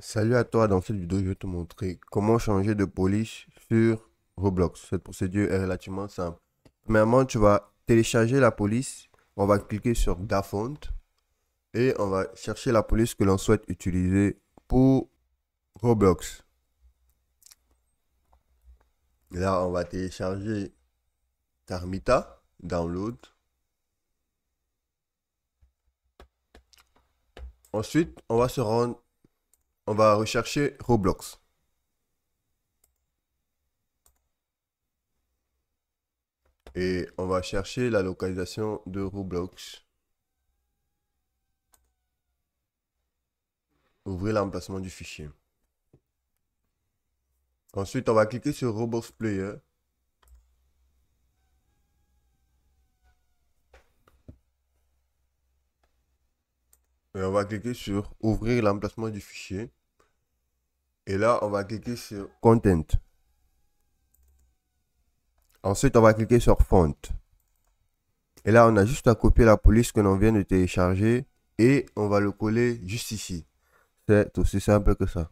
Salut à toi, dans cette vidéo je vais te montrer comment changer de police sur Roblox. Cette procédure est relativement simple. Premièrement, tu vas télécharger la police, on va cliquer sur DaFont et on va chercher la police que l'on souhaite utiliser pour Roblox. Là, on va télécharger Tarmita, download. Ensuite, on va se rendre on va rechercher Roblox. Et on va chercher la localisation de Roblox. Ouvrir l'emplacement du fichier. Ensuite, on va cliquer sur Roblox Player. on va cliquer sur ouvrir l'emplacement du fichier. Et là, on va cliquer sur Content. Ensuite, on va cliquer sur Font. Et là, on a juste à copier la police que l'on vient de télécharger et on va le coller juste ici. C'est aussi simple que ça.